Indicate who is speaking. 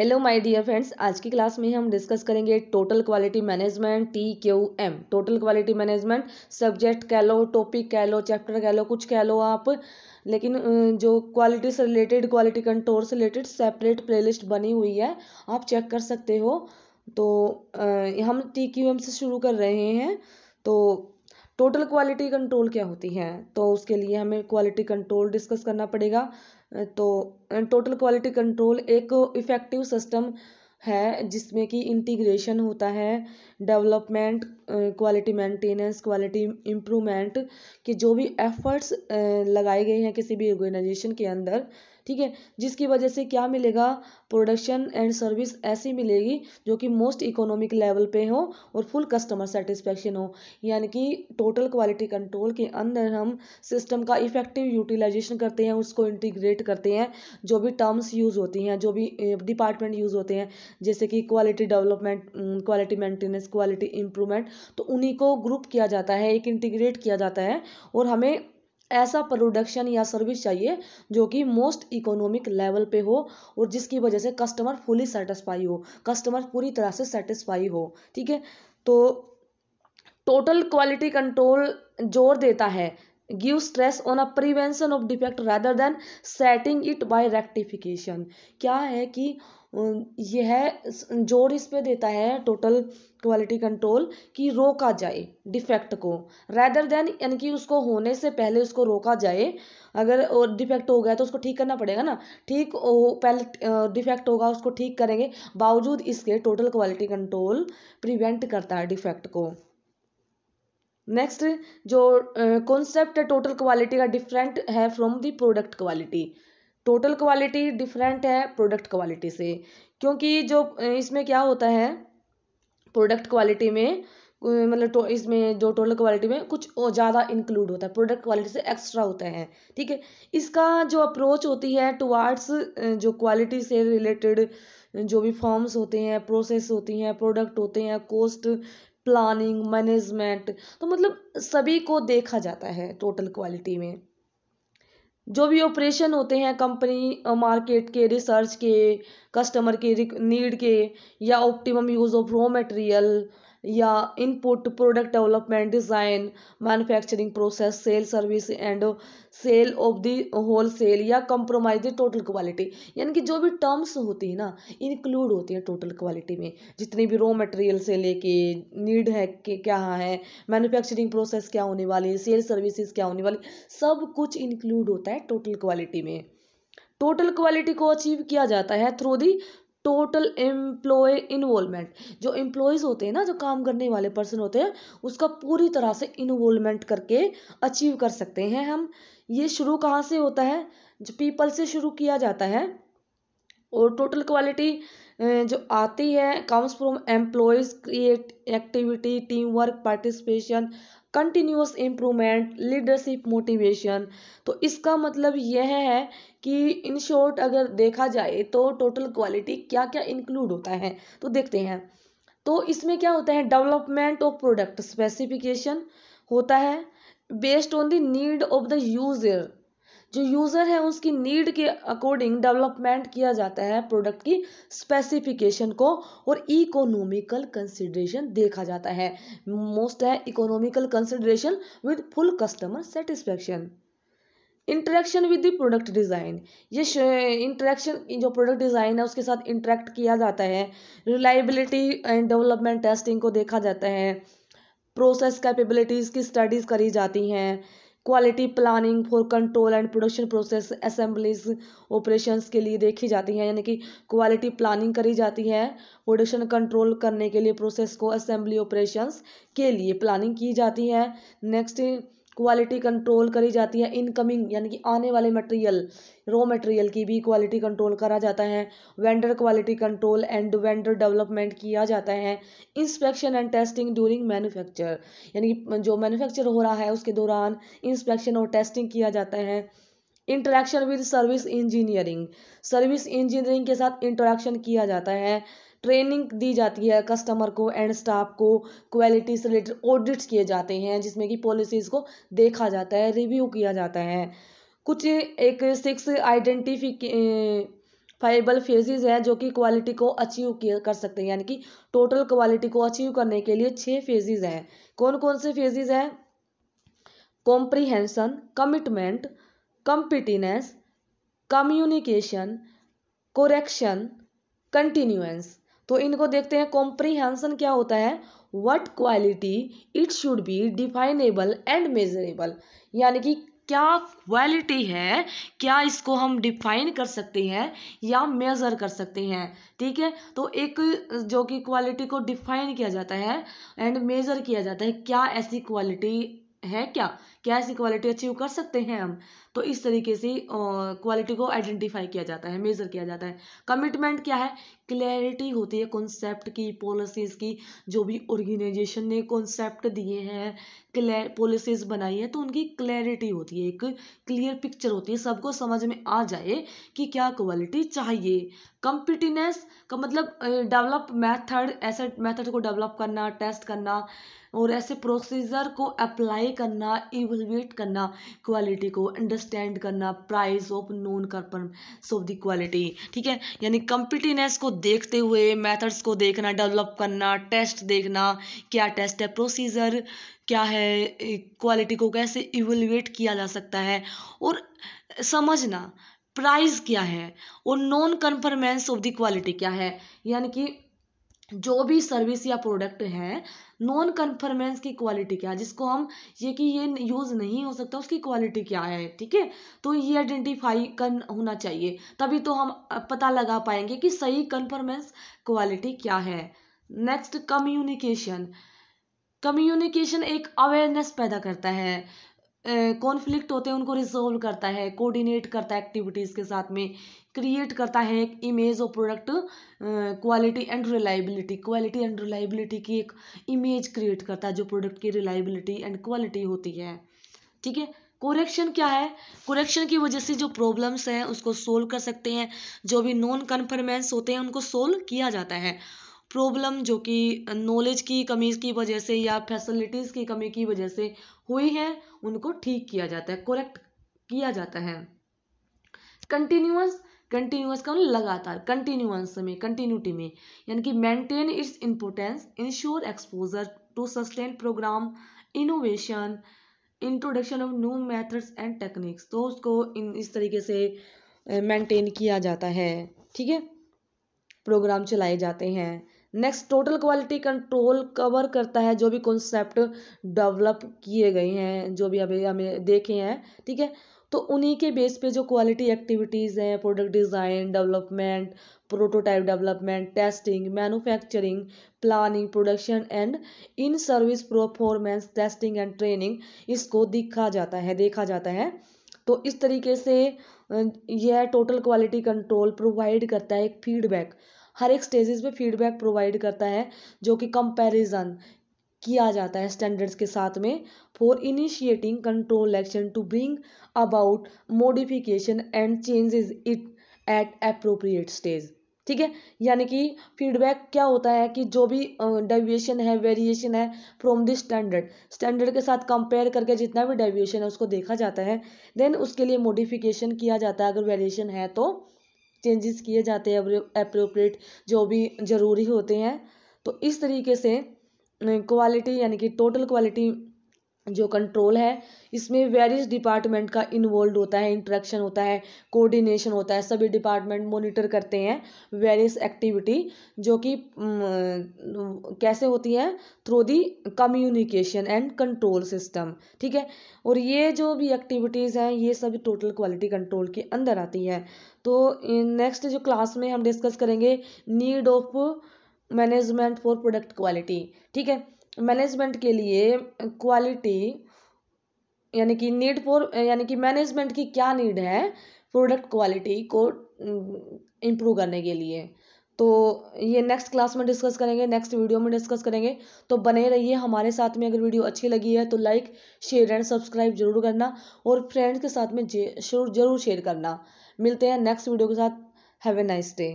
Speaker 1: hello my dear friends आज की class में हम डिस्कस करेंगे total quality management T Q M total quality management subject कह लो टॉपिक कह लो चैप्टर कह लो कुछ कह लो आप लेकिन जो क्वालिटी से रिलेटेड क्वालिटी कंट्रोल से रिलेटेड सेपरेट प्लेलिस्ट बनी हुई है आप चेक कर सकते हो तो हम टी क्यू एम से शुरू कर रहे हैं तो टोटल क्वालिटी कंट्रोल क्या होती है तो उसके लिए हमें क्वालिटी कंट्रोल डिस्कस करना पड़ेगा तो टोटल क्वालिटी कंट्रोल एक इफ़ेक्टिव सिस्टम है जिसमें कि इंटीग्रेशन होता है development quality maintenance quality improvement के जो भी एफर्ट्स लगाए गए हैं किसी भी ऑर्गेनाइजेशन के अंदर ठीक है जिसकी वजह से क्या मिलेगा प्रोडक्शन एंड सर्विस ऐसी मिलेगी जो कि मोस्ट इकोनॉमिक लेवल पे हो और फुल कस्टमर सेटिस्फेक्शन हो यानी कि टोटल क्वालिटी कंट्रोल के अंदर हम सिस्टम का इफेक्टिव यूटिलाइजेशन करते हैं उसको इंटीग्रेट करते हैं जो भी टर्म्स यूज़ होती हैं जो भी डिपार्टमेंट यूज़ होते हैं जैसे कि quality development quality maintenance quality improvement तो उन्हीं को ग्रुप किया जाता है एक इंटीग्रेट किया जाता है और हमें ऐसा प्रोडक्शन या सर्विस चाहिए जो कि मोस्ट इकोनॉमिक लेवल पे हो और जिसकी वजह से कस्टमर फुली सेटिस्फाई हो कस्टमर पूरी तरह से सेटिस्फाई हो ठीक है तो टोटल क्वालिटी कंट्रोल जोर देता है give stress on a prevention of defect rather than setting it by rectification क्या है कि यह जोर इस पे देता है टोटल क्वालिटी कंट्रोल कि रोका जाए डिफेक्ट को रैदर देन यानी कि उसको होने से पहले उसको रोका जाए अगर और डिफेक्ट हो गया तो उसको ठीक करना पड़ेगा ना ठीक हो पहले डिफेक्ट होगा उसको ठीक करेंगे बावजूद इसके टोटल क्वालिटी कंट्रोल प्रिवेंट करता है डिफेक्ट को नेक्स्ट जो कॉन्सेप्ट है टोटल क्वालिटी का डिफरेंट है from the product quality total quality different है प्रोडक्ट क्वालिटी से क्योंकि जो इसमें क्या होता है प्रोडक्ट क्वालिटी में मतलब तो इसमें जो टोटल क्वालिटी में कुछ ज़्यादा इंक्लूड होता है प्रोडक्ट क्वालिटी से एक्स्ट्रा होता है ठीक है इसका जो अप्रोच होती है टुवार्ड्स जो क्वालिटी से रिलेटेड जो भी फॉर्म्स होते हैं प्रोसेस होती हैं प्रोडक्ट होते हैं कोस्ट प्लानिंग मैनेजमेंट तो मतलब सभी को देखा जाता है टोटल क्वालिटी में जो भी ऑपरेशन होते हैं कंपनी मार्केट के रिसर्च के कस्टमर के नीड के या optimum use of raw material या input product development design manufacturing process sale service and sale of the whole sale या कंप्रोमाइज दी टोटल क्वालिटी यानी कि जो भी टर्म्स होती है ना इंक्लूड होती है टोटल क्वालिटी में जितनी भी रॉ मटेरियल से लेके नीड है के क्या है मैन्युफैक्चरिंग प्रोसेस क्या होने वाली है सेल सर्विसेज क्या होने वाली सब कुछ इंक्लूड होता है टोटल क्वालिटी में टोटल क्वालिटी को अचीव किया जाता है through the total employee involvement जो एम्प्लॉयज़ होते हैं ना जो काम करने वाले पर्सन होते हैं उसका पूरी तरह से इन्वॉलमेंट करके अचीव कर सकते हैं हम ये शुरू कहाँ से होता है जो पीपल से शुरू किया जाता है और टोटल क्वालिटी जो आती है comes from employees creativity team work participation continuous improvement leadership motivation तो इसका मतलब यह है कि इन शॉर्ट अगर देखा जाए तो टोटल क्वालिटी क्या क्या इंक्लूड होता है तो देखते हैं तो इसमें क्या होता है डेवलपमेंट ऑफ प्रोडक्ट स्पेसिफिकेशन होता है based on the need of the user जो यूज़र है उसकी नीड के अकॉर्डिंग डेवलपमेंट किया जाता है प्रोडक्ट की स्पेसिफिकेशन को और इकोनॉमिकल कंसिडरेशन देखा जाता है मोस्ट है economical consideration with full customer satisfaction interaction with the product design ये इंटरेक्शन जो प्रोडक्ट डिज़ाइन है उसके साथ इंटरेक्ट किया जाता है रिलायबिलिटी एंड डेवलपमेंट टेस्टिंग को देखा जाता है प्रोसेस कैपेबिलिटीज़ की स्टडीज़ करी जाती हैं quality planning for control and production process assemblies operations के लिए देखी जाती हैं यानी कि क्वालिटी प्लानिंग करी जाती है प्रोडक्शन कंट्रोल करने के लिए प्रोसेस को असेंबली ऑपरेशंस के लिए प्लानिंग की जाती है नेक्स्ट क्वालिटी कंट्रोल करी जाती है इनकमिंग यानी कि आने वाले मटेरियल रॉ मटेरियल की भी क्वालिटी कंट्रोल करा जाता है vendor quality control and vendor development किया जाता है inspection and testing during manufacture यानी कि जो मैन्युफैक्चर हो रहा है उसके दौरान इंस्पेक्शन और टेस्टिंग किया जाता है interaction with service engineering service engineering के साथ इंटरेक्शन किया जाता है ट्रेनिंग दी जाती है कस्टमर को एंड स्टाफ को क्वालिटी से रिलेटेड ऑडिट्स किए जाते हैं जिसमें कि पॉलिसीज़ को देखा जाता है रिव्यू किया जाता है कुछ एक सिक्स आइडेंटिफिक फाइबल फेजेस हैं जो कि क्वालिटी को अचीव कर सकते हैं यानी कि टोटल क्वालिटी को अचीव करने के लिए छः फेजेस हैं कौन कौन से फेजेस हैं comprehension commitment competence communication correction continuance तो इनको देखते हैं कॉम्प्रीहेंसन क्या होता है what quality it should be definable and measurable यानी कि क्या क्वालिटी है क्या इसको हम डिफाइन कर सकते हैं या मेज़र कर सकते हैं ठीक है तो एक जो कि क्वालिटी को डिफाइन किया जाता है एंड मेज़र किया जाता है क्या ऐसी क्वालिटी है क्या क्या ऐसी क्वालिटी अचीव कर सकते हैं हम तो इस तरीके से क्वालिटी को आइडेंटिफाई किया जाता है मेज़र किया जाता है कमिटमेंट क्या है क्लैरिटी होती है कॉन्सेप्ट की पॉलिसीज़ की जो भी ऑर्गेनाइजेशन ने कॉन्सेप्ट दिए हैं पॉलिसीज़ बनाई हैं तो उनकी क्लैरिटी होती है एक क्लियर पिक्चर होती है सबको समझ में आ जाए कि क्या क्वालिटी चाहिए कंपिटिनेस का मतलब डेवलप मेथड ऐसे मेथड को डेवलप करना टेस्ट करना और ऐसे प्रोसीजर को अप्लाई करना इवेलुएट करना क्वालिटी को अंडर अंडरस्टैंड करना price of non carbon of the quality ठीक है यानी कंपिटिनेस को देखते हुए मेथड्स को देखना डेवलप करना टेस्ट देखना क्या टेस्ट है प्रोसीजर क्या है क्वालिटी को कैसे इवेलुएट किया जा सकता है और समझना प्राइस क्या है और non conformance of the quality क्या है यानी कि जो भी सर्विस या प्रोडक्ट है नॉन कन्फर्मेंस की क्वालिटी क्या है जिसको हम ये कि ये यूज़ नहीं हो सकता उसकी क्वालिटी क्या है ठीक है तो ये आइडेंटिफाई कर होना चाहिए तभी तो हम पता लगा पाएंगे कि सही कन्फर्मेंस क्वालिटी क्या है नेक्स्ट कम्युनिकेशन कम्युनिकेशन एक अवेयरनेस पैदा करता है कॉन्फ्लिक्ट होते हैं उनको रिजोल्व करता है कोऑर्डिनेट करता है एक्टिविटीज़ के साथ में क्रिएट करता है एक इमेज और product quality and reliability quality and reliability की एक इमेज क्रिएट करता है जो प्रोडक्ट की रिलायबिलिटी एंड क्वालिटी होती है ठीक है कोरेक्शन क्या है कोरेक्शन की वजह से जो प्रॉब्लम्स हैं उसको सोल्व कर सकते हैं जो भी नॉन कन्फर्मेंस होते हैं उनको सोल्व किया जाता है प्रॉब्लम जो कि नॉलेज की कमी की वजह से या फैसिलिटीज़ की कमी की वजह से हुई है उनको ठीक किया जाता है करेक्ट किया जाता है कंटिन्यूस कंटिन्यूस का मतलब लगातार कंटिन्यूस में कंटिन्यूटी में यानी कि maintain its importance ensure exposure to sustain program innovation introduction of new methods and techniques तो उसको इन इस तरीके से मेंटेन किया जाता है ठीक है प्रोग्राम चलाए जाते हैं next total quality control cover करता है जो भी कॉन्सेप्ट डेवलप किए गए हैं जो भी अभी हमें देखे हैं ठीक है तो उन्हीं के बेस पे जो क्वालिटी एक्टिविटीज़ हैं product design development prototype development testing manufacturing planning production and in service performance testing and training इसको दिखा जाता है देखा जाता है तो इस तरीके से यह टोटल क्वालिटी कंट्रोल प्रोवाइड करता है एक फीडबैक हर एक स्टेजेस पे फीडबैक प्रोवाइड करता है जो कि कंपैरिजन किया जाता है स्टैंडर्ड्स के साथ में for initiating control action to bring about modification and changes it at appropriate stage ठीक है यानी कि फीडबैक क्या होता है कि जो भी डेविएशन है वेरिएशन है फ्रॉम द स्टैंडर्ड स्टैंडर्ड के साथ कंपेयर करके जितना भी डेविएशन है उसको देखा जाता है देन उसके लिए मोडिफिकेशन किया जाता है अगर वेरिएशन है तो चेंजेस किए जाते हैं अप्रोप्रिएट जो भी ज़रूरी होते हैं तो इस तरीके से क्वालिटी यानी कि टोटल क्वालिटी जो कंट्रोल है इसमें वेरियस डिपार्टमेंट का इन्वॉल्व होता है इंट्रैक्शन होता है कोऑर्डिनेशन होता है सभी डिपार्टमेंट मॉनिटर करते हैं वेरियस एक्टिविटी जो कि कैसे होती है through the communication and control system ठीक है और ये जो भी एक्टिविटीज़ हैं ये सभी टोटल क्वालिटी कंट्रोल के अंदर आती है तो नेक्स्ट जो क्लास में हम डिस्कस करेंगे need of management for product quality ठीक है मैनेजमेंट के लिए क्वालिटी यानी कि नीड फॉर यानी कि मैनेजमेंट की क्या नीड है प्रोडक्ट क्वालिटी को इम्प्रूव mm, करने के लिए तो ये नेक्स्ट क्लास में डिस्कस करेंगे नेक्स्ट वीडियो में डिस्कस करेंगे तो बने रहिए हमारे साथ में अगर वीडियो अच्छी लगी है तो लाइक शेयर एंड सब्सक्राइब जरूर करना और फ्रेंड्स के साथ में जरूर शेयर करना मिलते हैं नेक्स्ट वीडियो के साथ हैव ए नाइस डे